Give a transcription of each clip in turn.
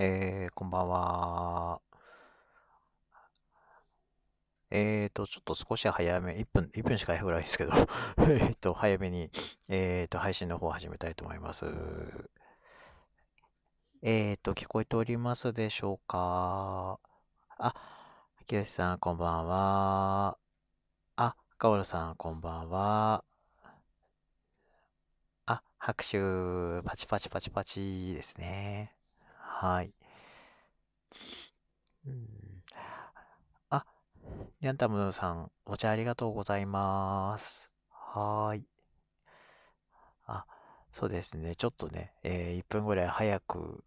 えー、こんばんは。えーと、ちょっと少し早め、1分、1分しか早くないですけど えっと、早めに、えっ、ー、と、配信の方を始めたいと思います。えっ、ー、と、聞こえておりますでしょうかあ、秋吉さん、こんばんは。あ、かおるさん、こんばんは。あ、拍手、パチパチパチパチですね。はい。うん。あ、ニャンタムさん、お茶ありがとうございます。はーい。あ、そうですね。ちょっとね、えー、1分ぐらい早く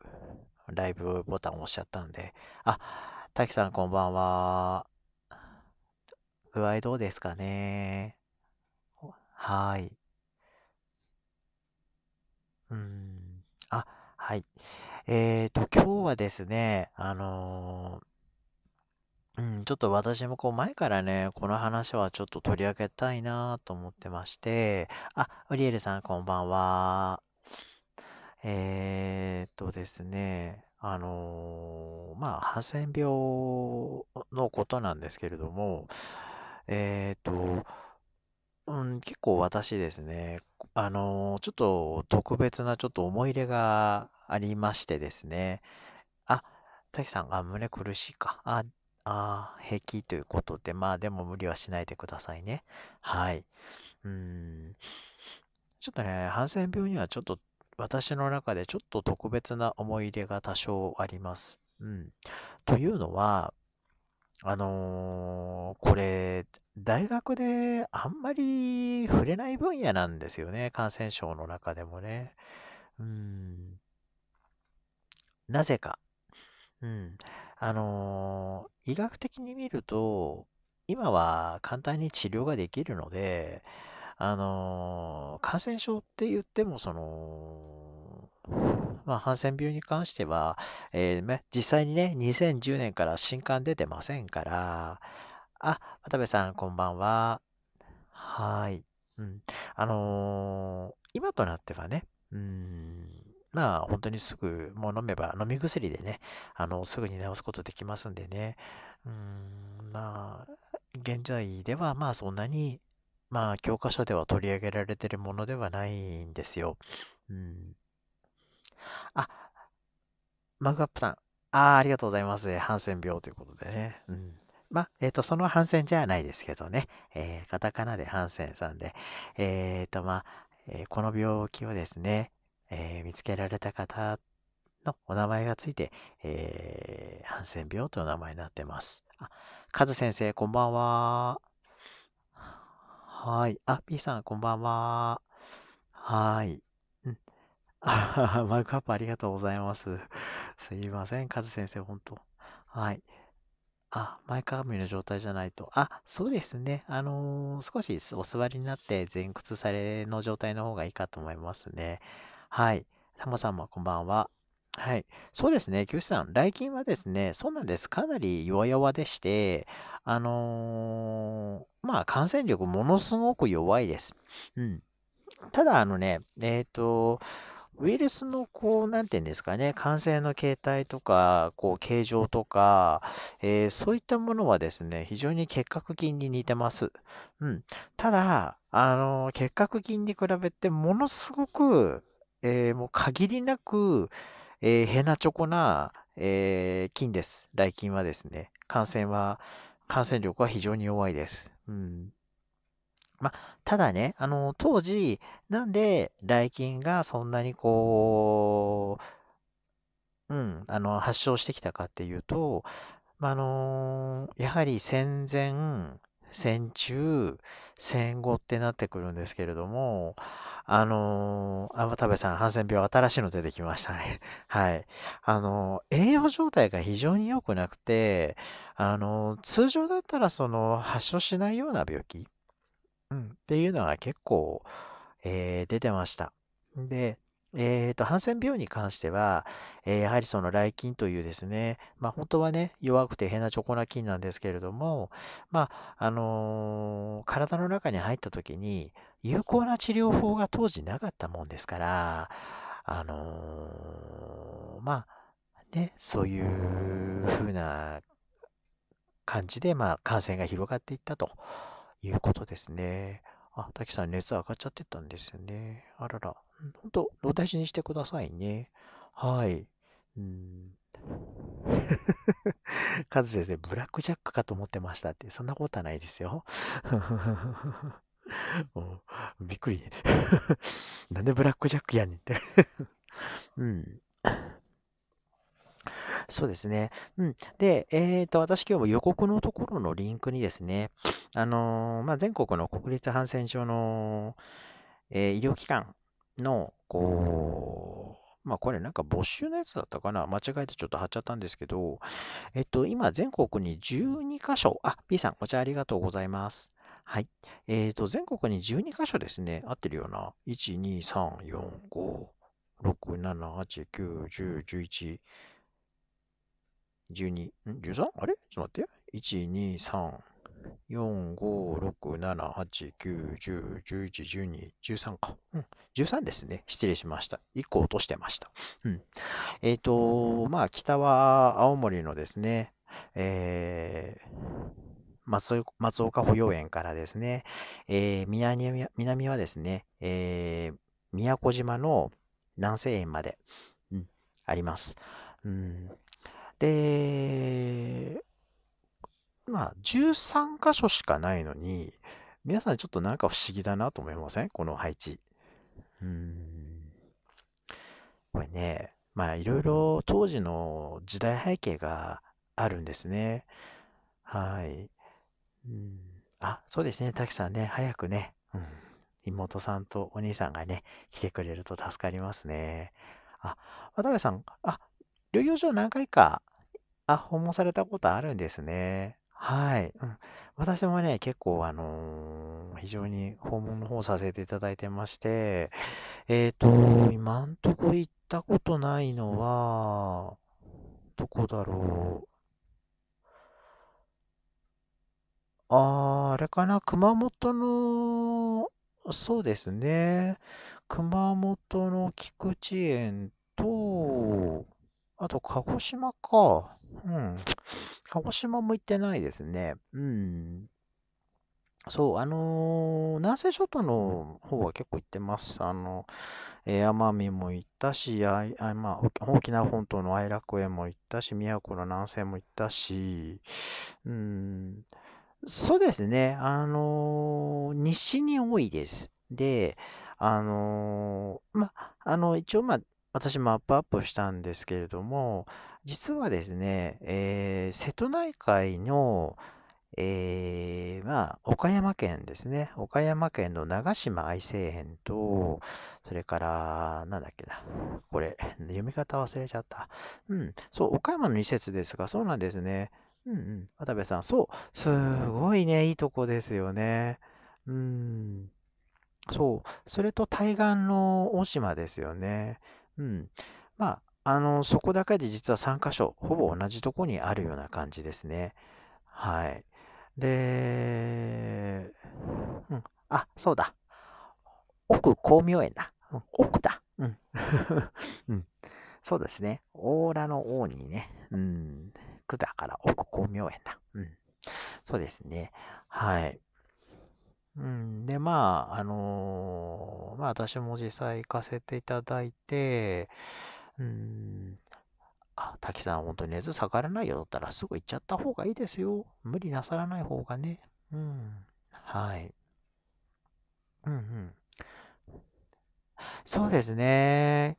ライブボタンを押しちゃったんで。あ、滝さんこんばんは。具合どうですかね。はーい。うん。あ、はい。えっ、ー、と、今日はですね、あのー、うん、ちょっと私もこう前からね、この話はちょっと取り上げたいなと思ってまして、あ、ウリエルさんこんばんは。えっ、ー、とですね、あのまあ、ハセン病のことなんですけれども、えっ、と、うん、結構私ですね、あの、ちょっと特別なちょっと思い入れがありましてですね。あ、たきさん、あ、胸苦しいか。あ、あ、平気ということで、まあでも無理はしないでくださいね。はい。うん。ちょっとね、ハンセン病にはちょっと私の中でちょっと特別な思い入れが多少あります。うん。というのは、あのーこれ、大学であんまり触れない分野なんですよね、感染症の中でもね。うん。なぜか。うん。あのー医学的に見ると、今は簡単に治療ができるので、あのー感染症って言っても、その、まあ、ハンセン病に関しては、えー、実際にね、2010年から新刊出てませんから、あ、渡部さん、こんばんは。はい。うん。あのー、今となってはね、うん、まあ、本当にすぐ、もう飲めば、飲み薬でね、あの、すぐに治すことできますんでね、うん、まあ、現在では、まあ、そんなに、まあ、教科書では取り上げられてるものではないんですよ。うん。あ、マグアップさん。ああ、ありがとうございます。ハンセン病ということでね。うん。まあ、えっ、ー、と、そのハンセンじゃないですけどね。えー、カタカナでハンセンさんで。えっ、ー、と、まあ、えこの病気をですね、え見つけられた方のお名前がついて、えハンセン病という名前になってます。あ、カズ先生、こんばんは。はい。あ、P さん、こんばんは。はい。あ マグカップありがとうございます。すいません、カズ先生、本当。はい。あ、前かがみの状態じゃないと。あ、そうですね。あのー少しお座りになって前屈されの状態の方がいいかと思いますね。はい。たまさんもこんばんは。はい。そうですね。よしさん、来近はですね、そうなんです。かなり弱々でして、あのーまあ、感染力ものすごく弱いです。うん。ただ、あのね、えっ、と、ウイルスの、こう、なんていうんですかね、感染の形態とか、こう、形状とか、えー、そういったものはですね、非常に結核菌に似てます。うん。ただ、あの、結核菌に比べて、ものすごく、えー、もう限りなく、えー、ヘナチョコな、えー、菌です。来菌はですね、感染は、感染力は非常に弱いです。うん。まあ、ただね、あの、当時、なんで、雷菌がそんなにこう、うん、あの、発症してきたかっていうと、まあ、あのやはり戦前、戦中、戦後ってなってくるんですけれども、あのー、あ、渡部さん、ハンセン病、新しいの出てきましたね。はい。あの栄養状態が非常に良くなくて、あの通常だったら、その、発症しないような病気。うん、っていうのが結構、えー、出てました。で、えーと、ハンセン病に関しては、えーやはりその雷菌というですね、まあ、本当はね、弱くて変なチョコな菌なんですけれども、まあ、あのー体の中に入った時に、有効な治療法が当時なかったもんですから、あのーまあ、ね、そういう風な感じで、まあ、感染が広がっていったと。いうことですね。あ、滝さん熱上がっちゃってたんですよね。あらら。本当お大事にしてくださいね。はい。うん。カズ先生、ブラックジャックかと思ってましたって、そんなことはないですよ。びっくり。なんでブラックジャックやねんってうん。そうですね。うん。で、えー、と、私今日も予告のところのリンクにですね、あのー、まあ、全国の国立感染症の、えー、医療機関の、こう、まあ、これなんか募集のやつだったかな間違えてちょっと貼っちゃったんですけど、えっと、今全国に12箇所、あ、P さん、お茶ありがとうございます。はい。えっ、ー、と、全国に12箇所ですね。合ってるような。1、2、3、4、5、6、7、8、9、10、11、12、ん ?13? あれちょっと待って。1、2、3、4、5、6、7、8、9、10、11、12、13か。うん。13ですね。失礼しました。1個落としてました。うん。えっ、ー、と、まあ、北は青森のですね、えー、松松岡保養園からですね、えー、南南はですね、えー、宮古島の南西園まで、うん、あります。うん、で、まあ、13箇所しかないのに、皆さんちょっとなんか不思議だなと思いませんこの配置。うん。これね、まあ、いろいろ当時の時代背景があるんですね。はい。うん、あ、そうですね、滝さんね、早くね、うん、妹さんとお兄さんがね、来てくれると助かりますね。あ、渡辺さん、あ、療養所何回かあ、訪問されたことあるんですね。はい。うん。私もね、結構、あのー非常に訪問の方させていただいてまして、えっと、今んとこ行ったことないのは、どこだろう。ああれかな、熊本の、そうですね、熊本の菊池園と、あと、鹿児島か。うん。鹿児島も行ってないですね。うん。そう、あのー南西諸島の方は結構行ってます。あの、えー奄美も行ったし、あいあまあ、沖縄本島の愛楽園も行ったし、宮古の南西も行ったし、うん、そうですね、あのー西に多いです。で、あのーまあ、あの、一応、まあ、私、マップアップしたんですけれども、実はですね、えー瀬戸内海の、えーまあ、岡山県ですね、岡山県の長島愛生園と、それから、なんだっけな、これ、読み方忘れちゃった。うん、そう、岡山の2設ですが、そうなんですね。うんうん、渡部さん、そう、すごいね、いいとこですよね。うん、そう、それと対岸の大島ですよね。うん。まあ、あの、そこだけで実は3箇所、ほぼ同じとこにあるような感じですね。はい。で、うん。あ、そうだ。奥光明園だ。うん、奥だ。うん。うん。そうですね。オーラの王にね、うん。区だから奥光明園だ。うん。そうですね。はい。うん、で、まあ、あのまあ、私も実際行かせていただいて、うん、あ、滝さん、本当に熱下がらないよだったらすぐ行っちゃった方がいいですよ。無理なさらない方がね。うん。はい。うんうん。そうですね。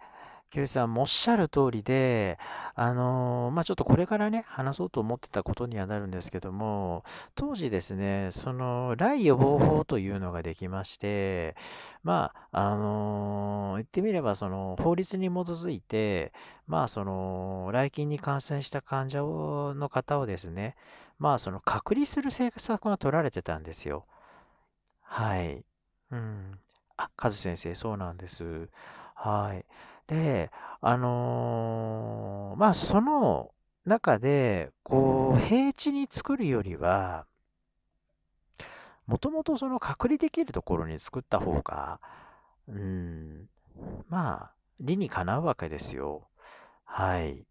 Q さんもおっしゃる通りで、あのー、まあ、ちょっとこれからね、話そうと思ってたことにはなるんですけども、当時ですね、その、雷予防法というのができまして、まあ、あのー、言ってみれば、その、法律に基づいて、まあ、その、来菌に感染した患者をの方をですね、まあ、その、隔離する政策が取られてたんですよ。はい。うん。あ、カズ先生、そうなんです。はい。で、あのーまあ、その中で、こう、平地に作るよりは、もともとその隔離できるところに作った方が、うん、まあ、理にかなうわけですよ。はい。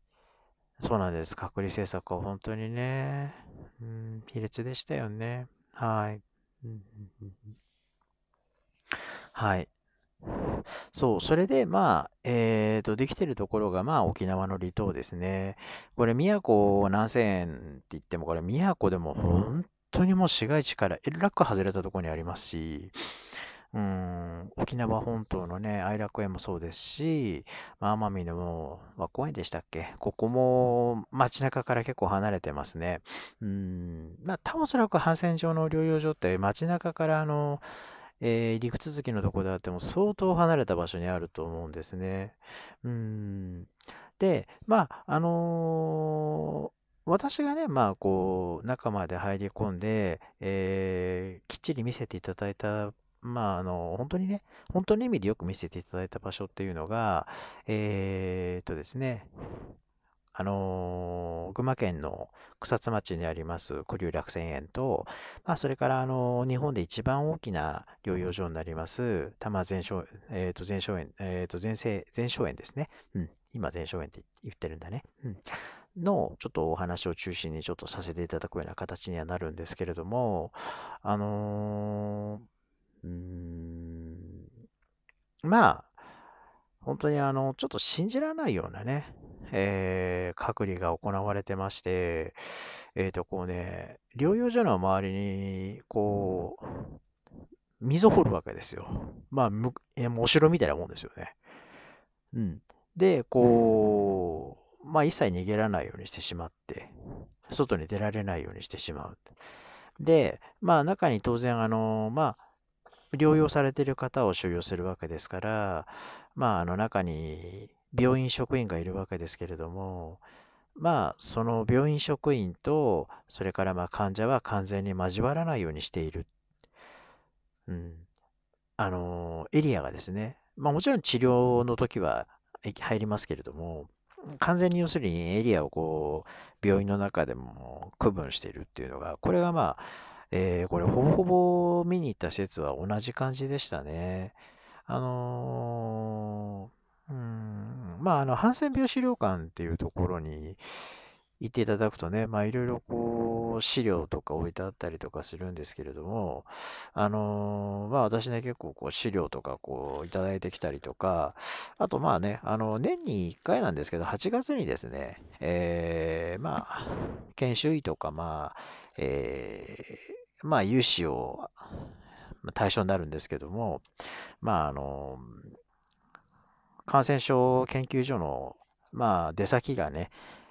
そうなんです。隔離政策は本当にね、うん、卑劣でしたよね。はい。はい。そう、それで、まあ、えっと、できてるところが、まあ、沖縄の離島ですね。これ、宮古何千円って言っても、これ、宮古でも本当にもう市街地からえらく外れたところにありますし、うーん、沖縄本島のね、愛楽園もそうですし、まあ奄美の和光園でしたっけここも街中から結構離れてますね。うーん、まあ、多分おそらく反戦上の療養所って街中からあの、えー、陸続きのとこであっても相当離れた場所にあると思うんですね。うん。で、まあ、あのー私がね、まあ、こう、中まで入り込んで、えー、きっちり見せていただいた、まあ、あの、本当にね、本当の意味でよく見せていただいた場所っていうのが、えー、っとですね、あのー、群馬県の草津町にあります古流楽泉園と、まあ、それから、あのー、日本で一番大きな療養所になります、多摩全生、えー、と全生園、えー、と全生園ですね。うん。今、全生園って言ってるんだね。うん。の、ちょっとお話を中心にちょっとさせていただくような形にはなるんですけれども、あのー、うーん、まあ、本当にあの、ちょっと信じられないようなね、えー、隔離が行われてまして、えっ、ー、と、こうね、療養所の周りに、こう、溝掘るわけですよ。まあ、むえお城みたいなもんですよね。うん。で、こう、まあ、一切逃げられないようにしてしまって、外に出られないようにしてしまう。で、まあ、中に当然、あの、まあ、療養されている方を収容するわけですから、まあ、あの中に病院職員がいるわけですけれども、まあ、その病院職員と、それからまあ患者は完全に交わらないようにしている。うん。あの、エリアがですね、まあもちろん治療の時は入りますけれども、完全に要するにエリアをこう、病院の中でも区分しているっていうのが、これがまあ、えー、これほぼほぼ見に行った施設は同じ感じでしたね。あのーうん、まあ、あの、ハンセン病資料館っていうところに行っていただくとね、まあ、いろいろこう、資料とか置いてあったりとかするんですけれども、あのー、まあ、私ね、結構こう、資料とかこう、いただいてきたりとか、あとまあね、あの、年に1回なんですけど、8月にですね、えー、まあ、研修医とか、まあ、えー、まあ、融資を、対象になるんですけども、まあ、あの、感染症研究所の、まあ、出先がね、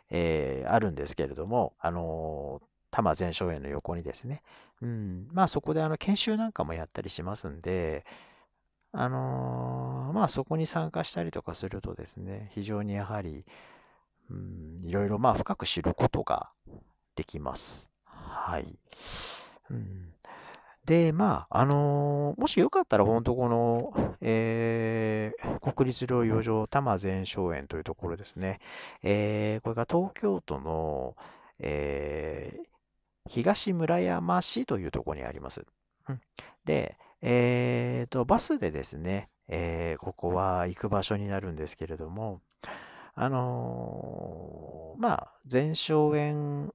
えー、あるんですけれども、あの多摩前哨園の横にですね、うん、まあそこであの研修なんかもやったりしますんで、あのまあそこに参加したりとかするとですね、非常にやはり、うん、いろいろま深く知ることができます。はい。うん、で、まあ、あのー、もしよかったら、本当この、えー、国立療養所多摩全荘園というところですね。えー、これが東京都の、え東村山市というところにあります。うん、で、えーと、バスでですね、えここは行く場所になるんですけれども、あのまあ、前哨園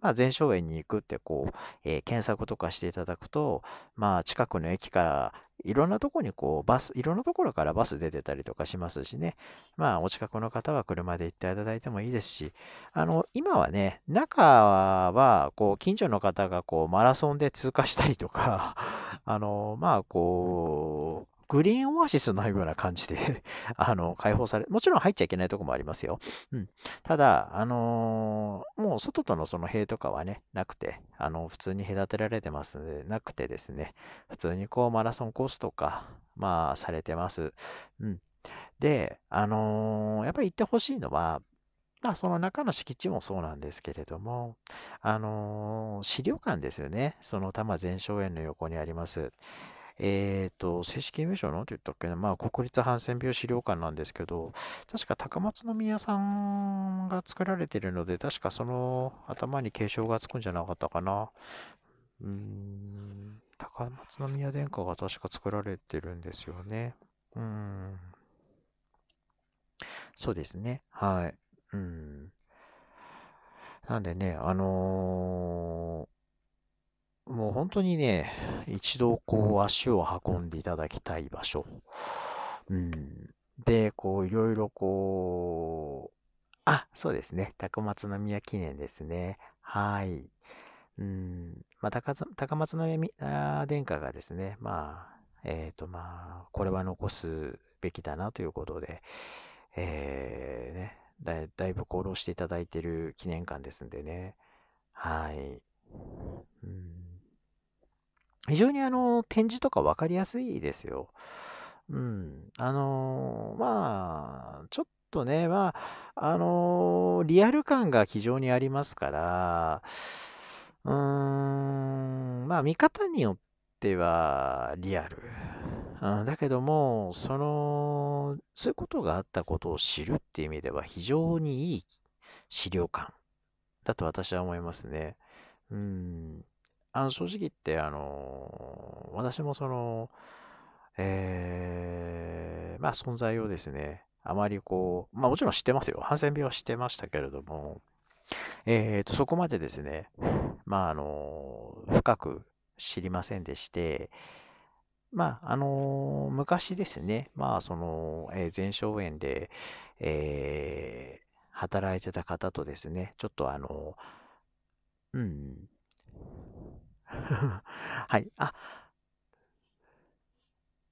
まあ、前哨園に行くってこう、えー、検索とかしていただくと、まあ、近くの駅からいろんなとこにこうバス、いろんなところからバス出てたりとかしますしね、まあ、お近くの方は車で行っていただいてもいいですし、あの、今はね、中は、こう、近所の方がこう、マラソンで通過したりとか、あの、まあ、こう、グリーンオアシスのような感じで あの、解放され、もちろん入っちゃいけないとこもありますよ。うん。ただ、あのー、もう外とのその塀とかはね、なくて、あの、普通に隔てられてますので、なくてですね、普通にこう、マラソンコースとか、まあ、されてます。うん。で、あのー、やっぱり行ってほしいのは、まあ、その中の敷地もそうなんですけれども、あのー、資料館ですよね。その多摩前哨園の横にあります。えっ、ー、と、正式名称なんて言ったっけな、まあ、国立ハンセン病資料館なんですけど、確か高松宮さんが作られてるので、確かその頭に継承がつくんじゃなかったかな。うーん、高松宮殿下が確か作られてるんですよね。うん。そうですね。はい。うん。なんでね、あのーもう本当にね、一度こう足を運んでいただきたい場所。うん、で、こういろいろこう、あ、そうですね。高松宮記念ですね。はい。うん、まあ、高高松宮殿下がですね、まあ、えっ、ー、と、まあ、これは残すべきだなということで、えー、ね、だいだいぶ功労していただいている記念館ですんでね。はい。うん非常にあの、展示とか分かりやすいですよ。うん。あのー、まあ、ちょっとね、まあ、あのー、リアル感が非常にありますから、うーん、まあ、見方によってはリアル。うん、だけども、その、そういうことがあったことを知るっていう意味では非常にいい資料館だと私は思いますね。うん。あの、正直言って、あの、私もその、えー、まあ存在をですね、あまりこう、まあもちろん知ってますよ。ハンセン病は知ってましたけれども、えーと、そこまでですね、まああの、深く知りませんでして、まあ、あの昔ですね、まあ、その、えー、前哨炎で、えー、働いてた方とですね、ちょっとあの、うん、はい。あ、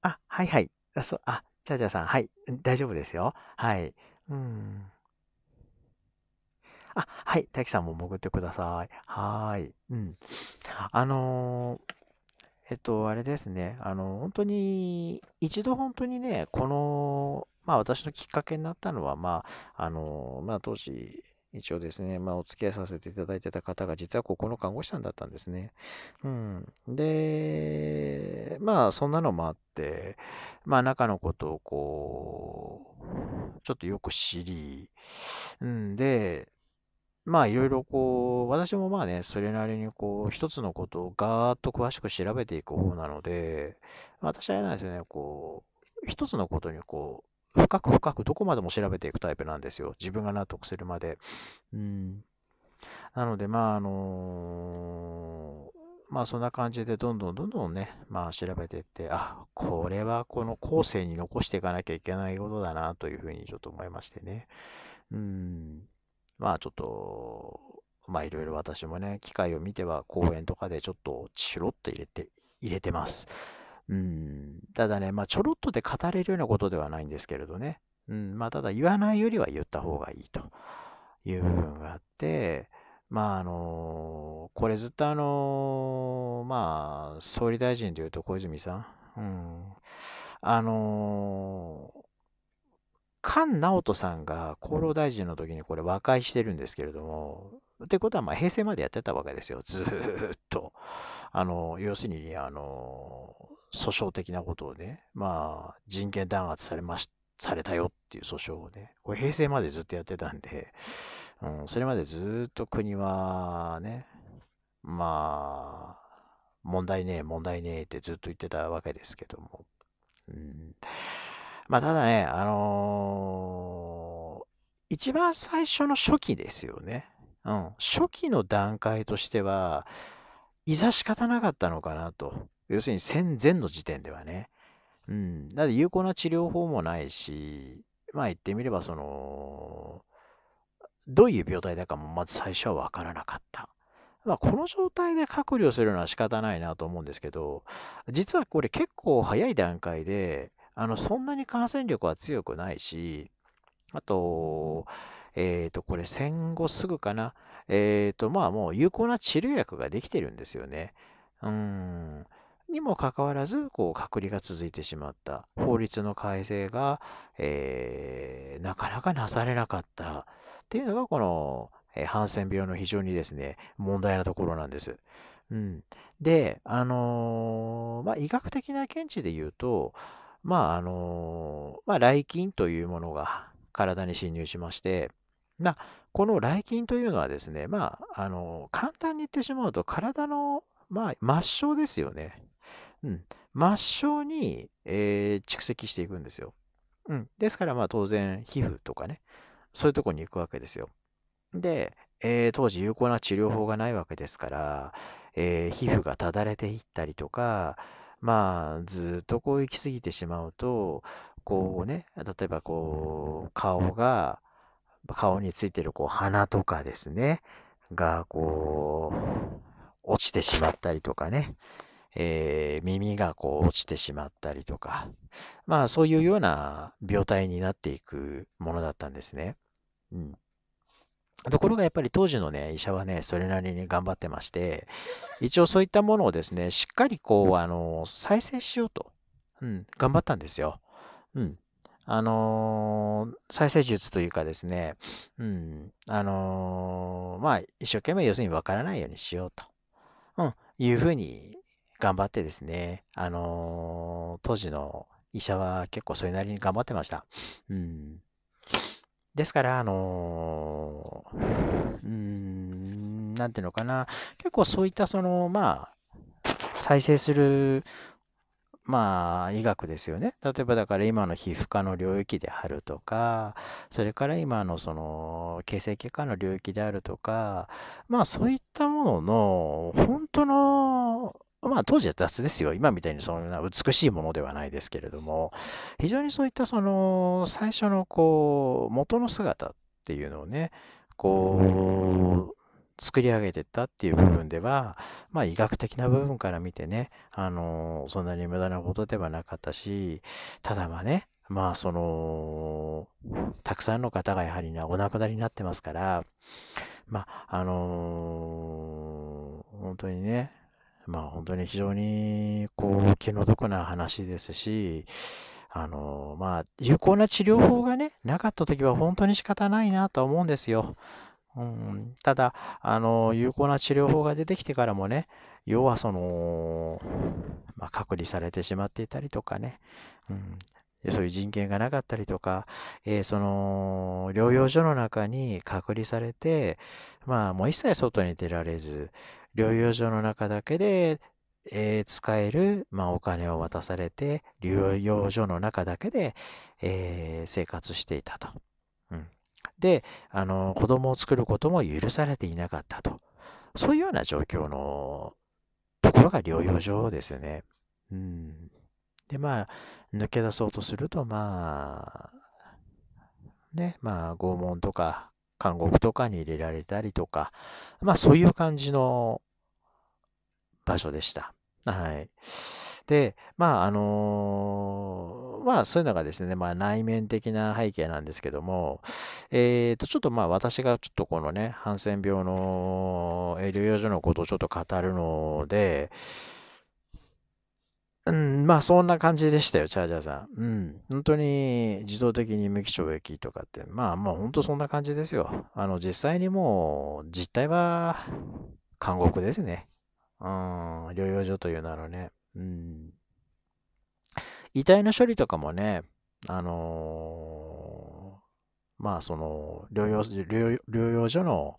あ、はいはい。あ、そう、あ、チャージャーさん、はい。大丈夫ですよ。はい。うん。あ、はい。滝さんも潜ってください。はい。うん。あのー、えっと、あれですね。あの、本当に、一度本当にね、この、まあ私のきっかけになったのは、まあ、あの、まあ当時、一応ですね、まあ、お付き合いさせていただいてた方が、実はここの看護師さんだったんですね。うん。で、まあ、そんなのもあって、まあ、中のことをこう、ちょっとよく知り、うんで、まあいろいろこう、私もまあね、それなりにこう、一つのことをガーッと詳しく調べていく方なので、私はあれなんですよね、こう、一つのことにこう、深く深くどこまでも調べていくタイプなんですよ。自分が納得するまで。うん。なので、まあ、あのー、まあ、そんな感じで、どんどんどんどんね、まあ、調べていって、あ、これはこの後世に残していかなきゃいけないことだな、というふうにちょっと思いましてね。うん。まあ、ちょっと、まあ、いろいろ私もね、機械を見ては、講演とかでちょっと、チロっと入れて、入れてます。うん、ただね、まあ、ちょろっとで語れるようなことではないんですけれどね。うんまあ、ただ言わないよりは言った方がいいという部分があって、まああのこれずっとあのまあ、総理大臣でいうと小泉さん、うん、あの菅直人さんが厚労大臣の時にこれ和解してるんですけれども、ってことはまあ平成までやってたわけですよ、ずっと。あの要するにあの訴訟的なことをね、まあ、人権弾圧されまし、されたよっていう訴訟をね、これ平成までずっとやってたんで、うん、それまでずっと国はね、まあ、問題ねえ、問題ねえってずっと言ってたわけですけども。うん、まあ、ただね、あのー、一番最初の初期ですよね。うん、初期の段階としては、いざ仕方なかったのかなと。要するに戦前の時点ではね。うん。なので有効な治療法もないし、まあ言ってみれば、その、どういう病態だかもまず最初は分からなかった。まあ、この状態で隔離をするのは仕方ないなと思うんですけど、実はこれ結構早い段階で、あのそんなに感染力は強くないし、あと、えっ、ー、と、これ戦後すぐかな、えっ、ー、と、まあもう有効な治療薬ができてるんですよね。うん。にもかかわらず、こう、隔離が続いてしまった。法律の改正が、えー、なかなかなされなかった。っていうのが、この、えー、ハンセン病の非常にですね、問題なところなんです。うん。で、あのー、まあ、医学的な見地で言うと、まあ、あのー、まあ、雷菌というものが体に侵入しまして、まあ、この雷菌というのはですね、まあ、あの簡単に言ってしまうと、体の、まあ、末梢ですよね。うん、末梢に、えー、蓄積していくんですよ。うん、ですから、まあ当然、皮膚とかね、そういうとこに行くわけですよ。で、えー、当時有効な治療法がないわけですから、えー、皮膚がただれていったりとか、まあ、ずっとこう行き過ぎてしまうと、こうね、例えばこう、顔が、顔についてるこう鼻とかですね、がこう、落ちてしまったりとかね、えー、耳がこう落ちてしまったりとか、まあそういうような病態になっていくものだったんですね。うん。ところがやっぱり当時のね、医者はね、それなりに頑張ってまして、一応そういったものをですね、しっかりこう、あの、再生しようと、うん、頑張ったんですよ。うん。あのー、再生術というかですね、うん、あのー、まあ、一生懸命要するに分からないようにしようと、うん、いうふうに頑張ってですね、あのー、当時の医者は結構それなりに頑張ってました。うん。ですから、あのー、うん、なんていうのかな、結構そういったその、まあ、再生する、まあ、医学ですよね。例えばだから今の皮膚科の領域であるとか、それから今のその形成外科の領域であるとか、まあそういったものの本当のまあ当時は雑ですよ。今みたいにそんな美しいものではないですけれども、非常にそういったその最初のこう、元の姿っていうのをね、こう、作り上げてったっていう部分では、まあ医学的な部分から見てね、あの、そんなに無駄なことではなかったし、ただまあね、まあその、たくさんの方がやはりね、お亡くなりになってますから、まあ、あのー、本当にね、まあ本当に非常にこう気の毒な話ですし、あのまあ有効な治療法がね、なかった時は本当に仕方ないなとは思うんですよ。うん、ただ、あの有効な治療法が出てきてからもね、要はその、まあ、隔離されてしまっていたりとかね、うん、そういう人権がなかったりとか、えー、その療養所の中に隔離されて、まあ、もう一切外に出られず、療養所の中だけで、えー、使える、まあ、お金を渡されて、療養所の中だけで、えー、生活していたと。うん、で、あの、子供を作ることも許されていなかったと。そういうような状況のところが療養所ですよね。うん、で、まあ、抜け出そうとすると、まあ、ね、まあ、拷問とか、監獄とかに入れられたりとか、まあ、そういう感じの場所でした。はい。で、まあ、あのー、まあ、そういうのがですね、まあ、内面的な背景なんですけども、えっ、ー、と、ちょっとまあ、私がちょっとこのね、ハンセン病の療養所のことをちょっと語るので、うん、まあそんな感じでしたよ、チャージャーさん。うん。本当に自動的に無期懲役とかって、まあまあ本当そんな感じですよ。あの実際にもう実態は監獄ですね。うん、療養所というならね。うん。遺体の処理とかもね、あのー、まあその療養療、療養所の、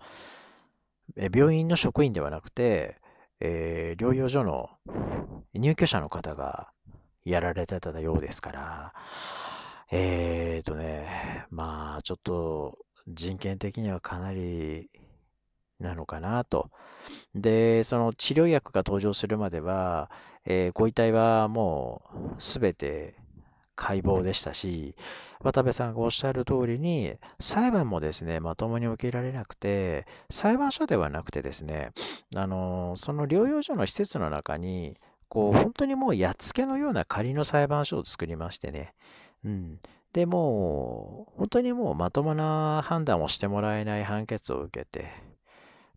病院の職員ではなくて、えー、療養所の入居者の方がやられてたようですから、えーとね、まあちょっと人権的にはかなりなのかなと。で、その治療薬が登場するまでは、えー、ご遺体はもうすべて解剖でしたし、渡部さんがおっしゃる通りに、裁判もですね、まともに受けられなくて、裁判所ではなくてですね、あの、その療養所の施設の中に、こう、本当にもうやっつけのような仮の裁判所を作りましてね、うん。でもう、本当にもうまともな判断をしてもらえない判決を受けて、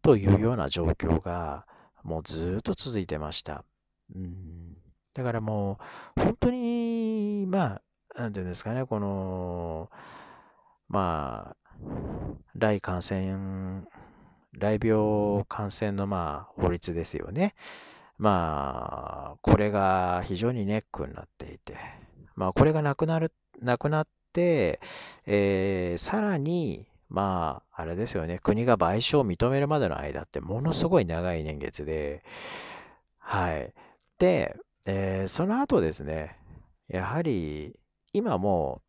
というような状況がもうずっと続いてました。うん、だからもう本当に、まあ、なんていうんですかね、この、まあ、来感染、来病感染のまあ法律ですよね。まあ、これが非常にネックになっていて、まあ、これがなくなる、なくなって、えー、さらに、まあ、あれですよね、国が賠償を認めるまでの間ってものすごい長い年月で、はい。で、えー、その後ですね、やはり今も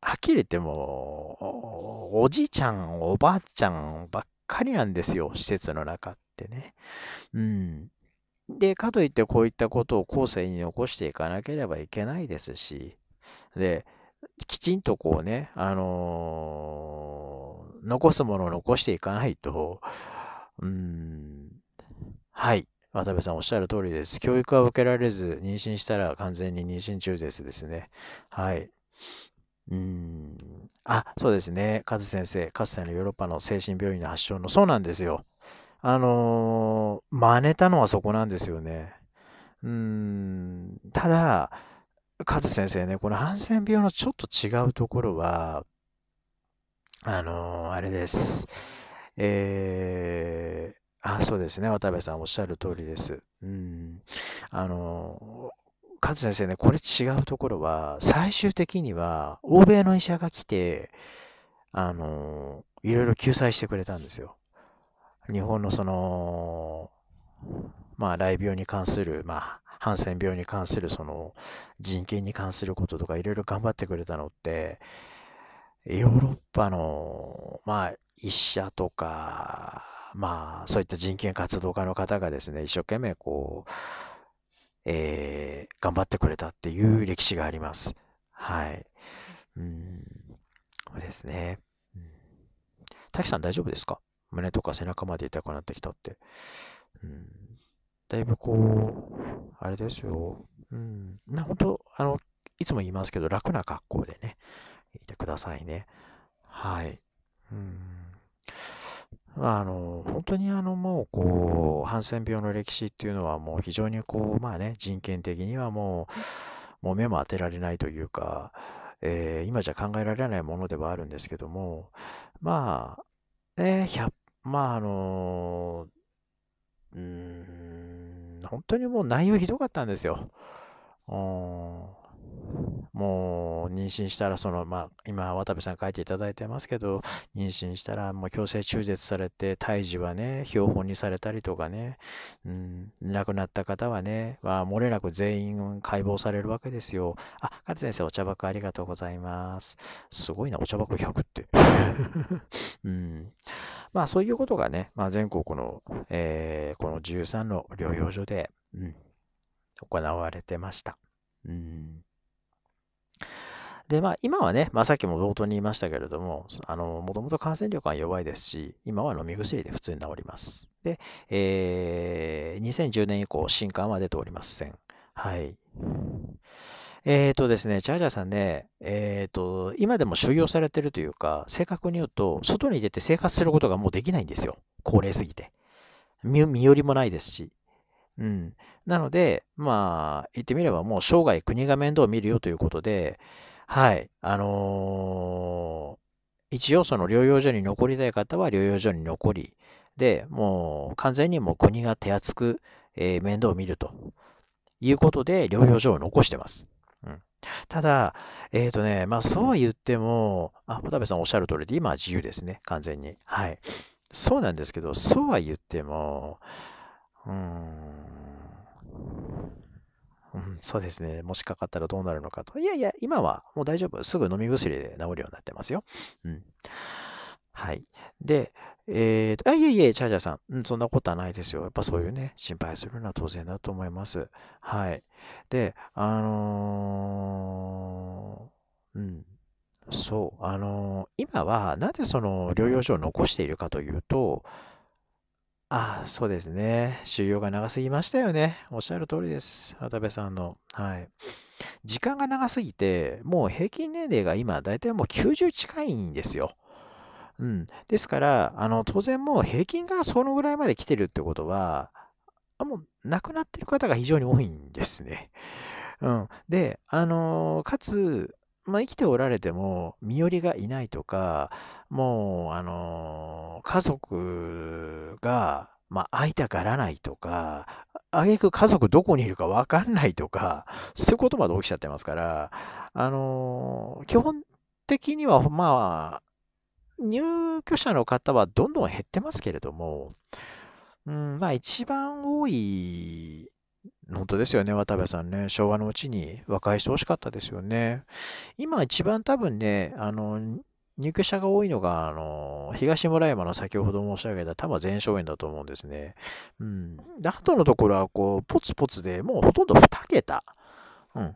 はっきり言ってもおじいちゃん、おばあちゃんばっかりなんですよ、施設の中ってね。うん。で、かといってこういったことを後世に残していかなければいけないですし、で、きちんとこうね、あのー残すものを残していかないと、うん、はい。渡部さんおっしゃる通りです。教育は受けられず、妊娠したら完全に妊娠中絶ですね。はい。うん。あ、そうですね。カズ先生、かつてのヨーロッパの精神病院の発祥の、そうなんですよ。あのー、真似たのはそこなんですよね。うん、ただ、カズ先生ね、このハンセン病のちょっと違うところは、あのー、あれです。えー、あ、そうですね。渡部さんおっしゃる通りです。うん。あのー、勝先生ね、これ違うところは、最終的には、欧米の医者が来て、あのいろいろ救済してくれたんですよ。日本のその、まあ、雷病に関する、まあ、ハンセン病に関する、その、人権に関することとか、いろいろ頑張ってくれたのって、ヨーロッパの、まあ、医者とか、まあ、そういった人権活動家の方がですね、一生懸命こう、えー、頑張ってくれたっていう歴史があります。はい。うん、そうですね。うん、滝さん大丈夫ですか胸とか背中まで痛くなってきたって。うん、だいぶこう、あれですよ。うん、な本当あの、いつも言いますけど、楽な格好でね。いてくださいね。はい。うんまあ、あの本当にあのもうこうハンセン病の歴史っていうのはもう非常にこうまあね人権的にはもうもう目も当てられないというか、えー、今じゃ考えられないものではあるんですけどもまあねまああのうん本当にもう内容ひどかったんですよ。うんもう妊娠したら、その、まあ、今、渡部さん書いていただいてますけど、妊娠したら、もう強制中絶されて、胎児はね、標本にされたりとかね、うん、亡くなった方はね、は、漏れなく全員解剖されるわけですよ。あ、勝先生、お茶箱ありがとうございます。すごいな、お茶箱100って。うん。まあ、そういうことがね、まあ、全国の、えー、この13の療養所で、うん、行われてました。うんで、まあ、今はね、まあ、さっきも冒頭に言いましたけれども、あの、もともと感染力が弱いですし、今は飲み薬で普通に治ります。で、えー、2010年以降、新刊は出ておりません。はい。えっ、ー、とですね、チャージャーさんね、えっ、ー、と、今でも収容されてるというか、正確に言うと、外に出て生活することがもうできないんですよ。高齢すぎて。身寄りもないですし。うん。なので、まあ、言ってみればもう生涯国が面倒を見るよということで、はい。あのー、一応その療養所に残りたい方は療養所に残り、で、もう完全にもう国が手厚く、えー、面倒を見るということで療養所を残してます。うん、ただ、えっ、ー、とね、まあそうは言っても、あ、渡部さんおっしゃる通りで、今は自由ですね、完全に。はい。そうなんですけど、そうは言っても、うーん、うん、そうですね。もしかかったらどうなるのかと。いやいや、今はもう大丈夫。すぐ飲み薬で治るようになってますよ。うん。はい。で、えっ、ー、と、あ、いえいえ、チャージャーさん、うん、そんなことはないですよ。やっぱそういうね、心配するのは当然だと思います。はい。で、あのー、うん。そう、あのー、今はなぜその療養所を残しているかというと、あそうですね。修行が長すぎましたよね。おっしゃる通りです。渡部さんの。はい。時間が長すぎて、もう平均年齢が今、大体もう90近いんですよ。うん。ですから、あの、当然もう平均がそのぐらいまで来てるってことは、もう亡くなってる方が非常に多いんですね。うん。で、あの、かつ、まあ、生きておられても身寄りがいないとかもうあの家族が、まあ、会いたがらないとか挙句家族どこにいるか分かんないとかそういうことまで起きちゃってますからあの基本的にはまあ入居者の方はどんどん減ってますけれども、うん、まあ一番多い本当ですよね、渡部さんね。昭和のうちに和解してほしかったですよね。今一番多分ね、あの、入居者が多いのが、あの、東村山の先ほど申し上げた多摩全商園だと思うんですね。うん。で、後のところは、こう、ポツポツでもうほとんど2桁。うん。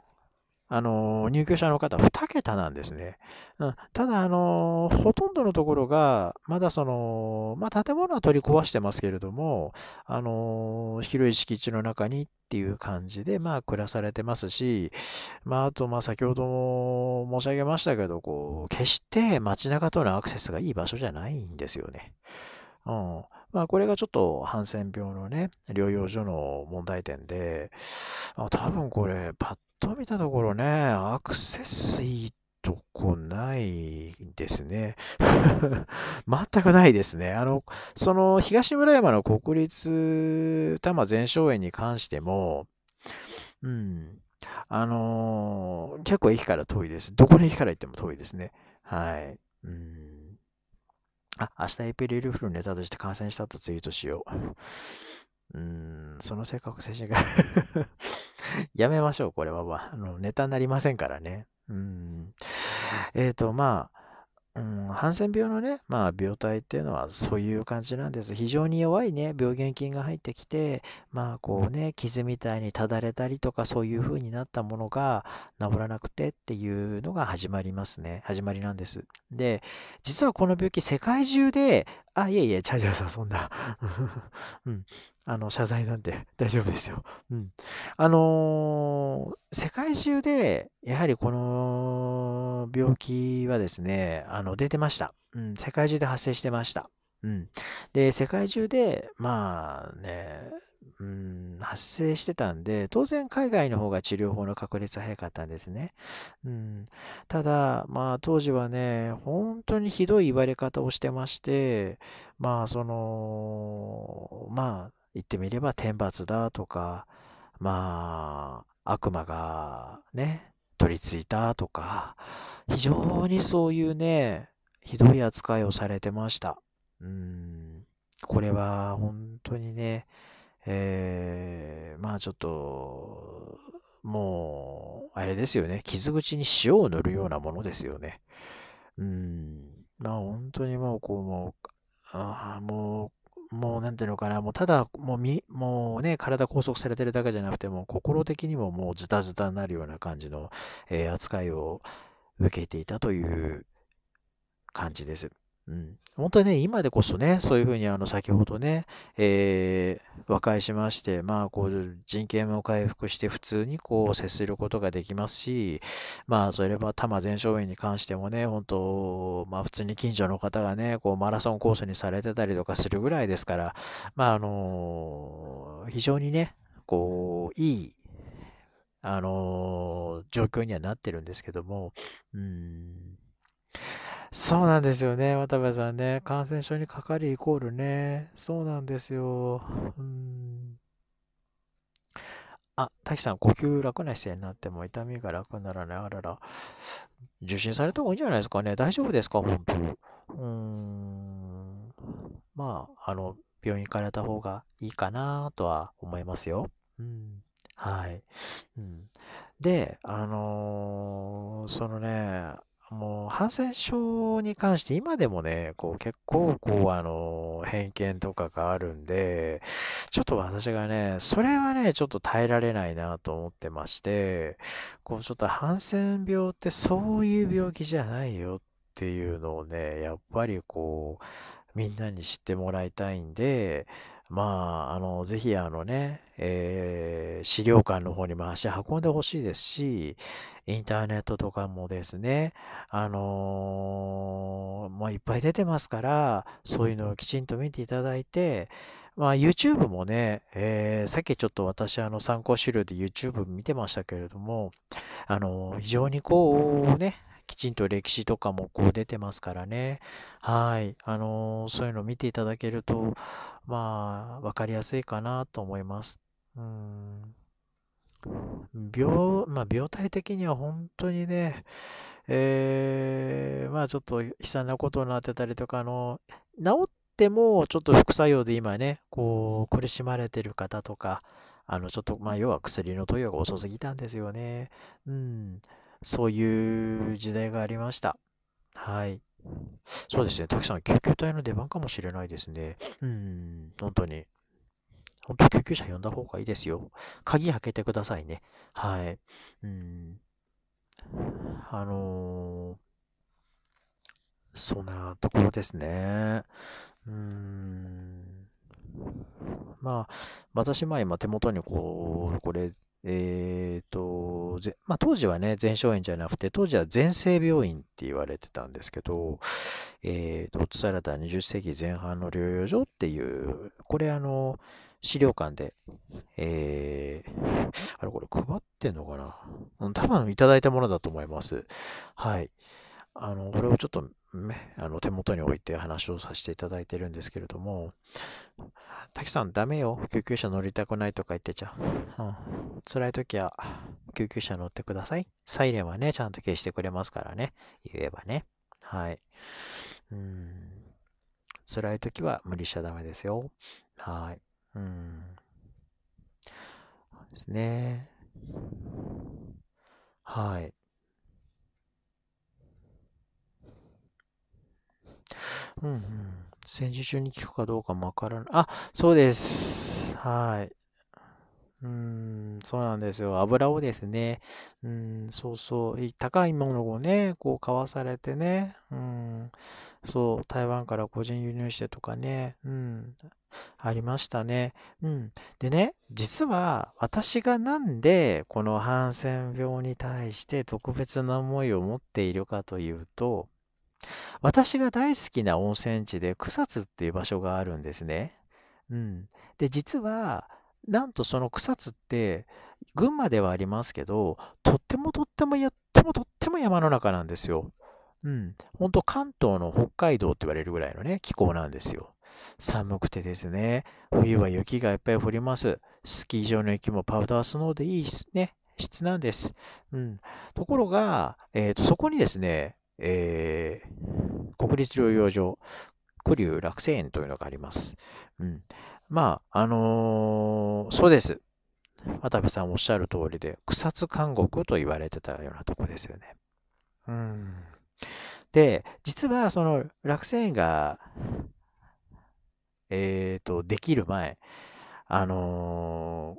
あの、入居者の方2桁なんですね。うん、ただ、あの、ほとんどのところが、まだその、まあ、建物は取り壊してますけれども、あの、広い敷地の中にっていう感じで、まあ、暮らされてますし、まあ、あと、まあ、先ほども申し上げましたけど、こう、決して街中とのアクセスがいい場所じゃないんですよね。うん。まあ、これがちょっとハンセン病のね、療養所の問題点で、あ多分これ、パッと見たところね、アクセスいいとこないですね。全くないですね。あの、その東村山の国立多摩全省園に関しても、うん、あのー、結構駅から遠いです。どこの駅から行っても遠いですね。はい。うんあ、明日エイリルフルネタとして感染したとツイートしよう。うん、その性格精神がやめましょう、これは、まあ、あのネタになりませんからね。うん。えっ、ー、と、まあ、うん、ハンセン病のね、まあ、病態っていうのはそういう感じなんです。非常に弱いね、病原菌が入ってきて、まあ、こうね、傷みたいにただれたりとか、そういう風になったものが治らなくてっていうのが始まりますね。始まりなんです。で、実はこの病気、世界中であ、いえいえ、チャージャーさん、そんな。うん。あの、謝罪なんて大丈夫ですよ。うん。あのー、世界中で、やはりこの病気はですね、あの、出てました。うん、世界中で発生してました。うん。で、世界中で、まあね、うん、発生してたんで、当然海外の方が治療法の確率は早かったんですね。うん、ただ、まあ当時はね、本当にひどい言われ方をしてまして、まあその、まあ言ってみれば天罰だとか、まあ悪魔がね、取り付いたとか、非常にそういうね、ひどい扱いをされてました。うん、これは本当にね、うんえー、まあちょっと、もう、あれですよね。傷口に塩を塗るようなものですよね。うん。まあ本当にもう、こう、もう、ああ、もう、もうなんていうのかな、もうただ、もうみ、もうね、体拘束されてるだけじゃなくて、も心的にももうズタズタになるような感じの、えー、扱いを受けていたという感じです。うん、本当にね、今でこそね、そういうふうにあの先ほどね、えー、和解しまして、まあ、こう人権も回復して普通にこう接することができますし、まあ、それは多摩全勝院に関してもね、本当、まあ、普通に近所の方がね、こうマラソンコースにされてたりとかするぐらいですから、まあ、あのー、非常にね、こう、いい、あのー、状況にはなってるんですけども、うん、そうなんですよね、渡部さんね。感染症にかかりイコールね。そうなんですよ。うん。あ、滝さん、呼吸楽な姿勢になっても痛みが楽にならない。あらら。受診された方がいいんじゃないですかね。大丈夫ですか本当。うん。まあ、あの、病院行かれた方がいいかなとは思いますよ。うん。はい。うん、で、あのー、そのね、もう、感染症に関して今でもね、こう結構、こう、あの、偏見とかがあるんで、ちょっと私がね、それはね、ちょっと耐えられないなと思ってまして、こう、ちょっとハンセン病ってそういう病気じゃないよっていうのをね、やっぱりこう、みんなに知ってもらいたいんで、まあ、あの、ぜひ、あのね、えー、資料館の方にも足運んでほしいですし、インターネットとかもですね、あのー、もいっぱい出てますから、そういうのをきちんと見ていただいて、まあ、YouTube もね、えー、さっきちょっと私、あの、参考資料で YouTube 見てましたけれども、あの、非常にこう、ね、きちんと歴史とかもこう出てますからね。はい。あのー、そういうのを見ていただけると、まあ、わかりやすいかなと思います。うん。病、まあ、病態的には本当にね、えー、まあちょっと悲惨なことになってたりとか、あの、治ってもちょっと副作用で今ね、こう、苦しまれてる方とか、あの、ちょっと、まあ要は薬の投与が遅すぎたんですよね。うん。そういう時代がありました。はい。そうですね、たくさん救急隊の出番かもしれないですね。うん、本当に。本当救急車呼んだ方がいいですよ。鍵開けてくださいね。はい。うん。あのー、そんなところですね。うーん。まあ、私、ま今手元にこう、これ、えっ、ー、と、まあ、当時はね、全焼院じゃなくて、当時は全生病院って言われてたんですけど、えっ、ー、と、ツサラダ20世紀前半の療養所っていう、これあの、資料館で、えー、あれこれ配ってんのかな多分いただいたものだと思います。はい。あの、これをちょっとあの手元に置いて話をさせていただいてるんですけれども、滝さん、ダメよ、救急車乗りたくないとか言ってちゃ、うん、辛い時は救急車乗ってください。サイレンはね、ちゃんと消してくれますからね、言えばね。はい。うん辛い時は無理しちゃダメですよ。はい。うん。ですね。はい。うんうん。戦時中に聞くかどうかもわからない。あ、そうです。はい。うん、そうなんですよ。油をですね、うん、そうそう、高いものをね、こう買わされてね、うん、そう、台湾から個人輸入してとかね、うん、ありましたね。うん。でね、実は私がなんでこのハンセン病に対して特別な思いを持っているかというと、私が大好きな温泉地で草津っていう場所があるんですね。うん、で実はなんとその草津って群馬ではありますけどとってもとってもやってもとっても山の中なんですよ。うん、本当関東の北海道って言われるぐらいのね気候なんですよ。寒くてですね冬は雪がいっぱい降ります。スキー場の雪もパウダースノーでいいね質なんです。うん、ところが、えーとそこにですねえー、国立療養所、栗生楽成園というのがあります。うん、まあ、あのー、そうです。渡部さんおっしゃる通りで、草津監獄と言われてたようなとこですよね。うん。で、実はその楽成園が、えっ、ー、と、できる前、あの